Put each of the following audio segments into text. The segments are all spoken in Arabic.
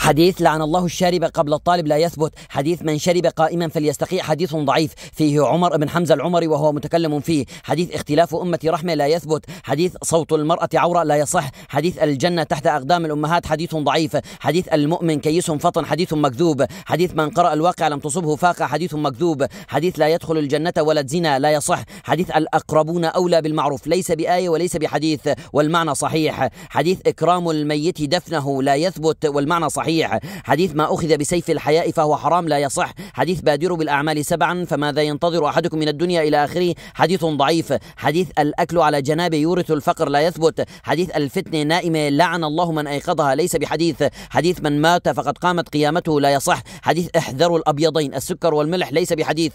حديث لعن الله الشارب قبل الطالب لا يثبت حديث من شرب قائما فليستقي حديث ضعيف فيه عمر بن حمزة العمري وهو متكلم فيه حديث اختلاف أمة رحمة لا يثبت حديث صوت المرأة عورة لا يصح حديث الجنة تحت أقدام الأمهات حديث ضعيف حديث المؤمن كيس فطن حديث مكذوب حديث من قرأ الواقع لم تصبه فاقة حديث مكذوب حديث لا يدخل الجنة ولد زنا لا يصح حديث الأقربون أولى بالمعروف ليس بآية وليس بحديث والمعنى صحيح حديث إكرام الميت دفنه لا يثبت والمعنى صحيح صحيح حديث ما أخذ بسيف الحياء فهو حرام لا يصح حديث بادروا بالأعمال سبعا فماذا ينتظر أحدكم من الدنيا إلى آخره حديث ضعيف حديث الأكل على جنابه يورث الفقر لا يثبت حديث الفتنة نائمة لعن الله من أيقظها ليس بحديث حديث من مات فقد قامت قيامته لا يصح حديث احذروا الأبيضين السكر والملح ليس بحديث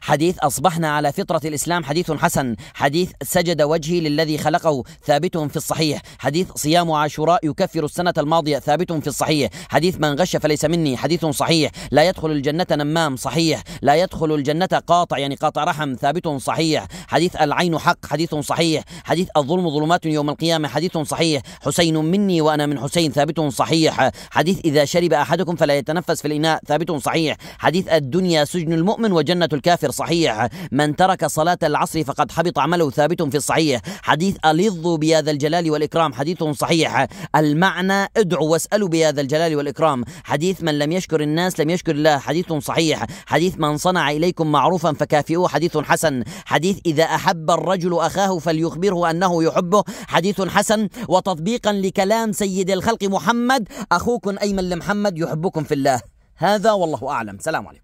حديث أصبحنا على فطرة الإسلام حديث حسن حديث سجد وجهي للذي خلقه ثابت في الصحيح حديث صيام عاشوراء يكفر السنة الماضية ثابت في الصحيح حديث من غش فليس مني حديث صحيح لا يدخل الجنة نمام صحيح لا يدخل الجنة قاطع يعني قاطع رحم ثابت صحيح حديث العين حق حديث صحيح حديث الظلم ظلمات يوم القيامة حديث صحيح حسين مني وأنا من حسين ثابت صحيح حديث إذا شرب أحدكم فلا يتنفس في الإناء ثابت صحيح حديث الدنيا سجن المؤمن وجنة الكافر صحيح من ترك صلاة العصر فقد حبط عمله ثابت في الصحيح حديث ألظ بيا ذا الجلال والإكرام حديث صحيح المعنى ادعوا واسألوا بيا ذا الجلال والإكرام حديث من لم يشكر الناس لم يشكر الله حديث صحيح حديث من صنع إليكم معروفا فكافئوه حديث حسن حديث إذا أحب الرجل أخاه فليخبره أنه يحبه حديث حسن وتطبيقا لكلام سيد الخلق محمد أخوكم أيمن لمحمد يحبكم في الله هذا والله أعلم سلام عليكم